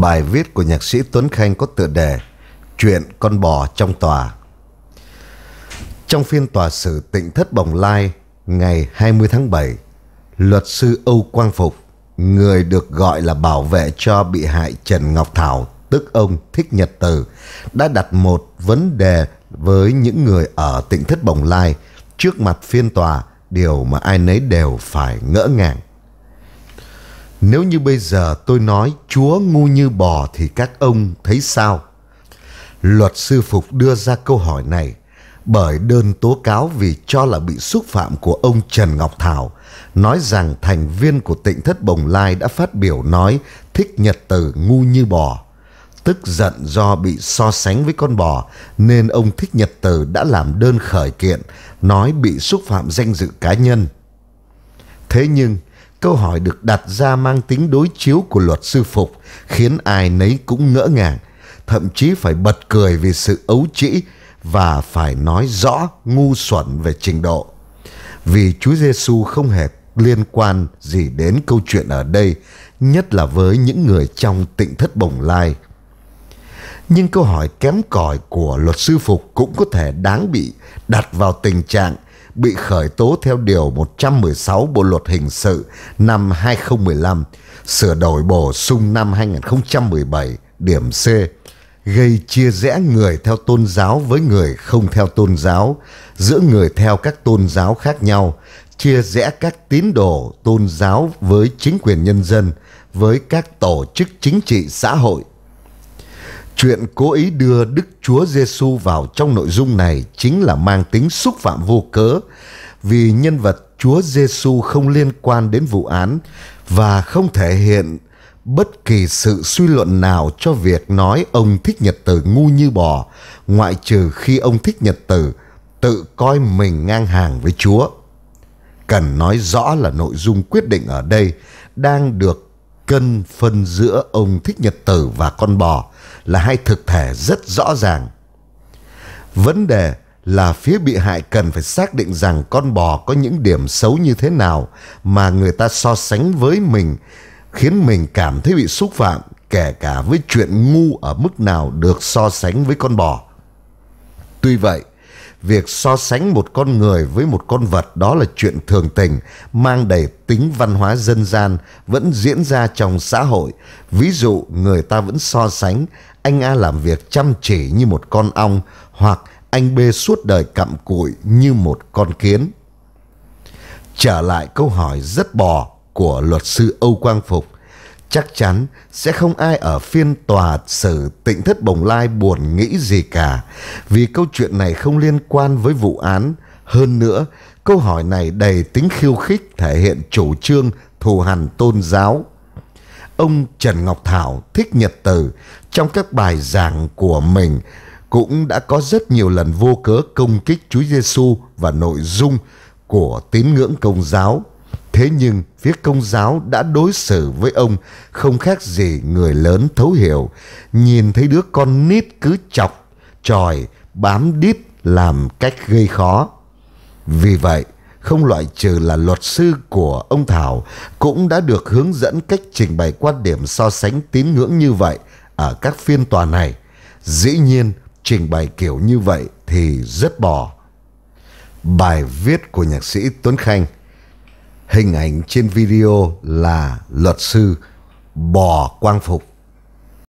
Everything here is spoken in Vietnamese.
bài viết của nhạc sĩ Tuấn Khanh có tựa đề Chuyện con bò trong tòa. Trong phiên tòa xử Tịnh thất Bồng Lai ngày 20 tháng 7, luật sư Âu Quang Phục, người được gọi là bảo vệ cho bị hại Trần Ngọc Thảo, tức ông Thích Nhật Từ, đã đặt một vấn đề với những người ở Tịnh thất Bồng Lai trước mặt phiên tòa, điều mà ai nấy đều phải ngỡ ngàng. Nếu như bây giờ tôi nói Chúa ngu như bò thì các ông thấy sao? Luật sư Phục đưa ra câu hỏi này bởi đơn tố cáo vì cho là bị xúc phạm của ông Trần Ngọc Thảo, nói rằng thành viên của Tịnh thất Bồng Lai đã phát biểu nói thích nhật từ ngu như bò. Tức giận do bị so sánh với con bò nên ông Thích Nhật Từ đã làm đơn khởi kiện nói bị xúc phạm danh dự cá nhân. Thế nhưng Câu hỏi được đặt ra mang tính đối chiếu của luật sư Phục khiến ai nấy cũng ngỡ ngàng, thậm chí phải bật cười vì sự ấu trĩ và phải nói rõ ngu xuẩn về trình độ. Vì Chúa Giêsu không hề liên quan gì đến câu chuyện ở đây, nhất là với những người trong tịnh thất bồng lai. Nhưng câu hỏi kém cỏi của luật sư Phục cũng có thể đáng bị đặt vào tình trạng bị khởi tố theo Điều 116 Bộ Luật Hình sự năm 2015, sửa đổi bổ sung năm 2017, điểm C, gây chia rẽ người theo tôn giáo với người không theo tôn giáo, giữa người theo các tôn giáo khác nhau, chia rẽ các tín đồ tôn giáo với chính quyền nhân dân, với các tổ chức chính trị xã hội, Chuyện cố ý đưa Đức Chúa Giêsu vào trong nội dung này chính là mang tính xúc phạm vô cớ, vì nhân vật Chúa Giêsu không liên quan đến vụ án và không thể hiện bất kỳ sự suy luận nào cho việc nói ông thích nhật tử ngu như bò, ngoại trừ khi ông thích nhật tử tự coi mình ngang hàng với Chúa. Cần nói rõ là nội dung quyết định ở đây đang được cân phân giữa ông Thích Nhật Tử và con bò là hai thực thể rất rõ ràng. Vấn đề là phía bị hại cần phải xác định rằng con bò có những điểm xấu như thế nào mà người ta so sánh với mình khiến mình cảm thấy bị xúc phạm kể cả với chuyện ngu ở mức nào được so sánh với con bò. Tuy vậy, việc so sánh một con người với một con vật đó là chuyện thường tình, mang đầy tính văn hóa dân gian vẫn diễn ra trong xã hội. Ví dụ, người ta vẫn so sánh anh A làm việc chăm chỉ như một con ong hoặc anh B suốt đời cặm cụi như một con kiến. Trở lại câu hỏi rất bò của luật sư Âu Quang Phục chắc chắn sẽ không ai ở phiên tòa xử tịnh thất bồng lai buồn nghĩ gì cả vì câu chuyện này không liên quan với vụ án hơn nữa câu hỏi này đầy tính khiêu khích thể hiện chủ trương thù hằn tôn giáo ông trần ngọc thảo thích nhật từ trong các bài giảng của mình cũng đã có rất nhiều lần vô cớ công kích chúa giêsu và nội dung của tín ngưỡng công giáo Thế nhưng phía công giáo đã đối xử với ông không khác gì người lớn thấu hiểu. Nhìn thấy đứa con nít cứ chọc, tròi, bám đít làm cách gây khó. Vì vậy, không loại trừ là luật sư của ông Thảo cũng đã được hướng dẫn cách trình bày quan điểm so sánh tín ngưỡng như vậy ở các phiên tòa này. Dĩ nhiên, trình bày kiểu như vậy thì rất bò Bài viết của nhạc sĩ Tuấn Khanh hình ảnh trên video là luật sư bỏ quang phục